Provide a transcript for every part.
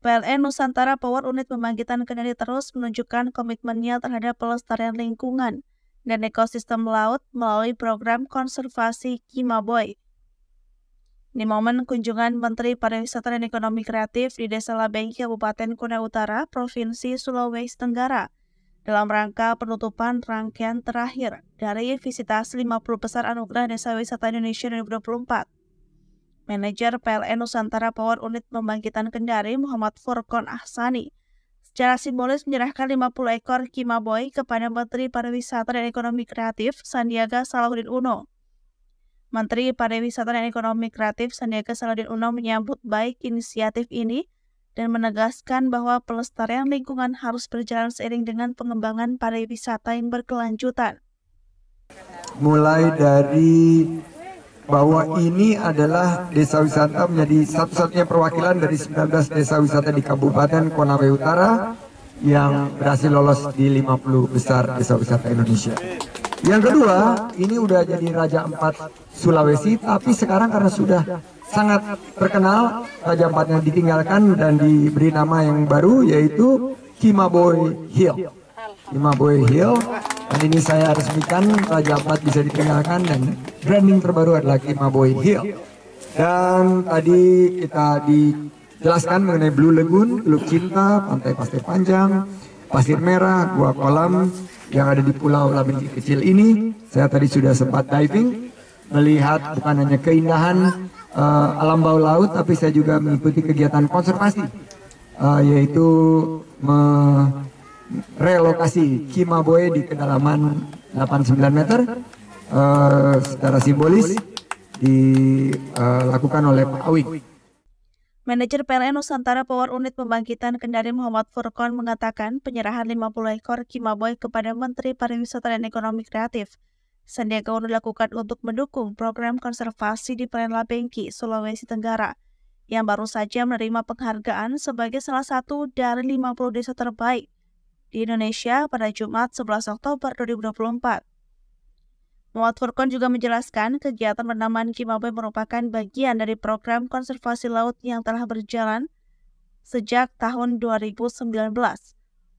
PLN Nusantara Power Unit Pembangkitan Kendari terus menunjukkan komitmennya terhadap pelestarian lingkungan dan ekosistem laut melalui program konservasi Kimaboy. Di momen kunjungan Menteri Pariwisata dan Ekonomi Kreatif di Desa Labengki, Kabupaten Kuna Utara, Provinsi Sulawesi Tenggara, dalam rangka penutupan rangkaian terakhir dari Visitas 50 Besar Anugerah Desa Wisata Indonesia 2024. Manajer PLN Nusantara Power Unit Pembangkitan Kendari Muhammad Furkon Ahsani secara simbolis menyerahkan 50 ekor Kimaboy kepada Menteri Pariwisata dan Ekonomi Kreatif Sandiaga Salahuddin Uno. Menteri Pariwisata dan Ekonomi Kreatif Sandiaga Salahuddin Uno menyambut baik inisiatif ini dan menegaskan bahwa pelestarian lingkungan harus berjalan seiring dengan pengembangan pariwisata yang berkelanjutan. Mulai dari bahwa ini adalah desa wisata menjadi satu-satunya perwakilan dari 19 desa wisata di Kabupaten Konawe Utara yang berhasil lolos di 50 besar desa wisata Indonesia. Yang kedua, ini udah jadi Raja Empat Sulawesi, tapi sekarang karena sudah sangat terkenal, Raja Empatnya ditinggalkan dan diberi nama yang baru, yaitu Kimaboy Hill. Kimaboy Hill dan ini saya resmikan jabat bisa ditinggalkan dan branding terbaru adalah Kima Boy Hill. Dan tadi kita dijelaskan mengenai Blue Lagoon, Teluk Cinta, Pantai Pasir Panjang, Pasir Merah, Gua Kolam yang ada di Pulau Labin kecil ini. Saya tadi sudah sempat diving melihat bukan hanya keindahan uh, alam bawah laut, tapi saya juga mengikuti kegiatan konservasi, uh, yaitu me relokasi Kimaboe di kedalaman 89 meter uh, secara simbolis dilakukan oleh Pak Awik. Manajer PLN Nusantara Power Unit Pembangkitan Kendari Muhammad Furkon mengatakan penyerahan 50 ekor Kimaboy kepada Menteri Pariwisata dan Ekonomi Kreatif. Sandiaga Uno dilakukan untuk mendukung program konservasi di Pelayan Labengki, Sulawesi Tenggara, yang baru saja menerima penghargaan sebagai salah satu dari 50 desa terbaik di Indonesia pada Jumat 11 Oktober 2024. Muat Furkon juga menjelaskan kegiatan penanaman Kimabe merupakan bagian dari program konservasi laut yang telah berjalan sejak tahun 2019.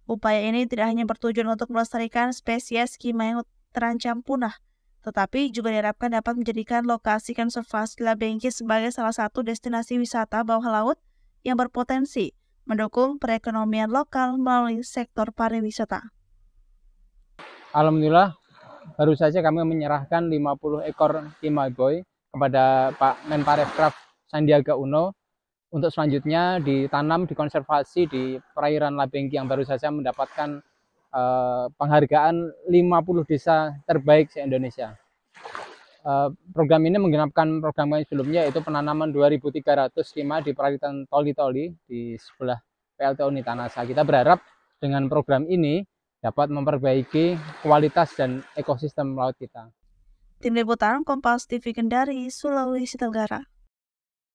Upaya ini tidak hanya bertujuan untuk melestarikan spesies kimia yang terancam punah, tetapi juga diharapkan dapat menjadikan lokasi konservasi Labengki sebagai salah satu destinasi wisata bawah laut yang berpotensi mendukung perekonomian lokal melalui sektor pariwisata. Alhamdulillah, baru saja kami menyerahkan 50 ekor Imaboy kepada Pak Menparekraf Sandiaga Uno untuk selanjutnya ditanam, dikonservasi di perairan Labengki yang baru saja mendapatkan eh, penghargaan 50 desa terbaik se-Indonesia. Eh, program ini menggenapkan program yang sebelumnya yaitu penanaman 2.300 skema di perakitan toli-toli di sebelah PLTU Unitanasa. Kita berharap dengan program ini dapat memperbaiki kualitas dan ekosistem laut kita. Tim Liputan Kompas TV Kendari, Sulawesi Tenggara.